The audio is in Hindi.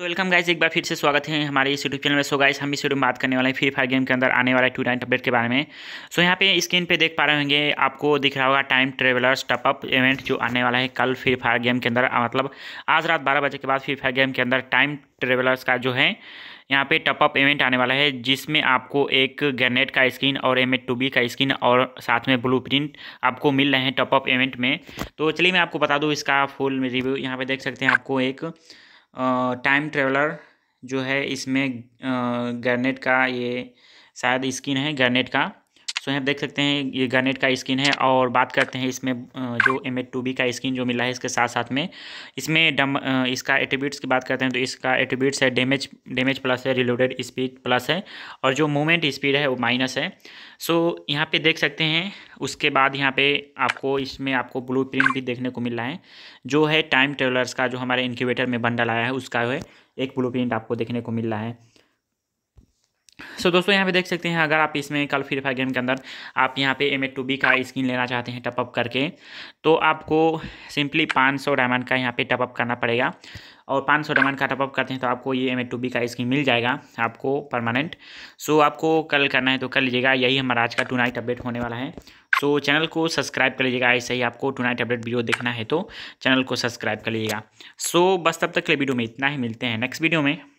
तो वेलकम गाइज एक बार फिर से स्वागत है हमारे इस यूट्यूब चैनल में सो गाइज हम इस वीडियो में बात करने वाले हैं फ्री फायर गेम के अंदर आने वाला टू नाइन अपडेट के बारे में सो यहाँ पे स्क्रीन पे देख पा रहे होंगे आपको दिख रहा होगा टाइम ट्रेवलर्स टपअप इवेंट जो आने वाला है कल फ्री फायर गेम के अंदर मतलब आज रात बारह बजे के बाद फ्री फायर गेम के अंदर टाइम ट्रेवलर्स का जो है यहाँ पे टपअप इवेंट आने वाला है जिसमें आपको एक ग्रेनेड का स्किन और एम एट टू बी का स्किन और साथ में ब्लू प्रिंट आपको मिल रहे हैं टपअप इवेंट में तो चलिए मैं आपको बता दूँ इसका फुल रिव्यू यहाँ पे देख सकते हैं आपको एक टाइम ट्रेवलर जो है इसमें गर्नेट का ये शायद स्किन है गर्नेट का सो यहाँ देख सकते हैं ये गनेट का स्किन है और बात करते हैं इसमें जो एम एट टू बी का स्किन जो मिला है इसके साथ साथ में इसमें डम इसका एटीब्यूट्स की बात करते हैं तो इसका एटीब्यूट्स है डैमेज डैमेज प्लस है रिलोडेड स्पीड प्लस है और जो मूवमेंट स्पीड है वो माइनस है सो यहाँ पे देख सकते हैं उसके बाद यहाँ पे आपको इसमें आपको ब्लू प्रिंट भी देखने को मिल रहा है जो है टाइम ट्रेवलर्स का जो हमारे इनक्यूबेटर में बंडल आया है उसका है एक ब्लू प्रिंट आपको देखने को मिल रहा है सो दोस्तों यहाँ पे देख सकते हैं अगर आप इसमें कल फ्री फायर गेम के अंदर आप यहाँ पे एम ए टू बी का स्किन लेना चाहते हैं टपअप करके तो आपको सिंपली पाँच सौ डायमंड का यहाँ पे टपअप करना पड़ेगा और पाँच सौ डायमंड का टपअप करते हैं तो आपको ये एम ए टू बी का स्किन मिल जाएगा आपको परमानेंट सो आपको कल करना है तो कर लीजिएगा यही हमारा आज का टू नाइट अपडेट होने वाला है सो चैनल को सब्सक्राइब कर लीजिएगा ऐसे ही आपको टू नाइट अपडेट वीडियो देखना है तो चैनल को सब्सक्राइब कर लीजिएगा सो बस तब तक के वीडियो में इतना ही मिलते हैं नेक्स्ट वीडियो में